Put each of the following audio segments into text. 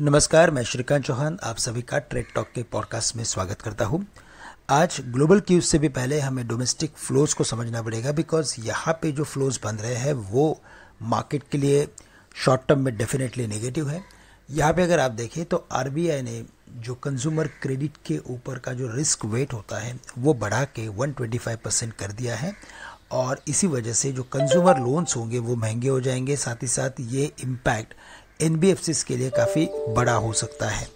नमस्कार मैं श्रीकांत चौहान आप सभी का ट्रेड टॉक के पॉडकास्ट में स्वागत करता हूँ आज ग्लोबल क्यूज से भी पहले हमें डोमेस्टिक फ्लोज को समझना पड़ेगा बिकॉज यहाँ पे जो फ्लोज बन रहे हैं वो मार्केट के लिए शॉर्ट टर्म में डेफिनेटली नेगेटिव है यहाँ पे अगर आप देखें तो आर ने जो कंज्यूमर क्रेडिट के ऊपर का जो रिस्क वेट होता है वो बढ़ा के 125 परसेंट कर दिया है और इसी वजह से जो कंज्यूमर लोन्स होंगे वो महंगे हो जाएंगे साथ ही साथ ये इम्पैक्ट एन के लिए काफ़ी बड़ा हो सकता है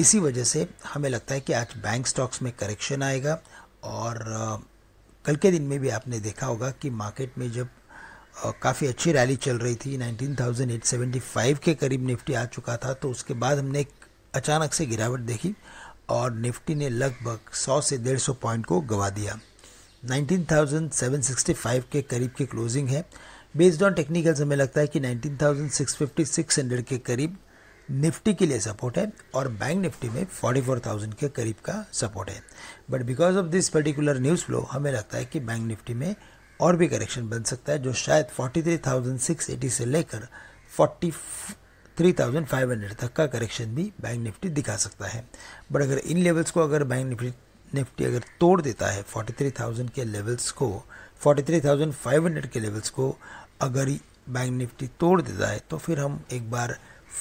इसी वजह से हमें लगता है कि आज बैंक स्टॉक्स में करेक्शन आएगा और कल के दिन में भी आपने देखा होगा कि मार्केट में जब काफ़ी अच्छी रैली चल रही थी 19,875 के करीब निफ्टी आ चुका था तो उसके बाद हमने एक अचानक से गिरावट देखी और निफ्टी ने लगभग 100 से 150 पॉइंट को गवा दिया 19,765 के करीब की क्लोजिंग है बेस्ड ऑन टेक्निकल्स हमें लगता है कि 19650 के करीब निफ्टी के लिए सपोर्ट है और बैंक निफ्टी में 44,000 के करीब का सपोर्ट है but because of this particular news flow हमें लगता है कि बैंक निफ्टी में और भी करेक्शन बन सकता है जो शायद 43,680 से लेकर 43,500 तक का करेक्शन भी बैंक निफ्टी दिखा सकता है बट अगर इन लेवल्स को अगर बैंक निफ्टी निफ्टी अगर तोड़ देता है 43,000 के लेवल्स को 43,500 के लेवल्स को अगर बैंक निफ्टी तोड़ देता है तो फिर हम एक बार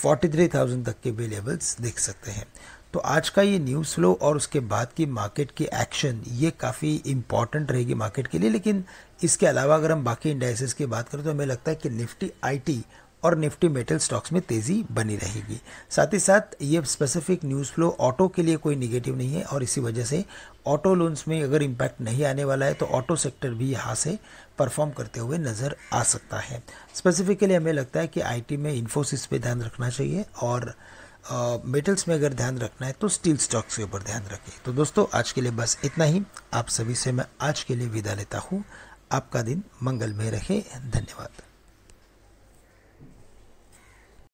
43,000 तक के भी लेवल्स देख सकते हैं तो आज का ये न्यूज़ फ्लो और उसके बाद की मार्केट की एक्शन ये काफ़ी इंपॉर्टेंट रहेगी मार्केट के लिए लेकिन इसके अलावा अगर हम बाकी इंडाइसिस की बात करें तो हमें लगता है कि निफ्टी आईटी और निफ्टी मेटल स्टॉक्स में तेज़ी बनी रहेगी साथ ही साथ ये स्पेसिफिक न्यूज़ फ्लो ऑटो के लिए कोई निगेटिव नहीं है और इसी वजह से ऑटो लोन्स में अगर इम्पैक्ट नहीं आने वाला है तो ऑटो सेक्टर भी यहाँ से परफॉर्म करते हुए नज़र आ सकता है स्पेसिफिकली हमें लगता है कि आईटी में इन्फोसिस पे ध्यान रखना चाहिए और मेटल्स uh, में अगर ध्यान रखना है तो स्टील स्टॉक्स के ऊपर ध्यान रखें तो दोस्तों आज के लिए बस इतना ही आप सभी से मैं आज के लिए विदा लेता हूँ आपका दिन मंगलमय रहे धन्यवाद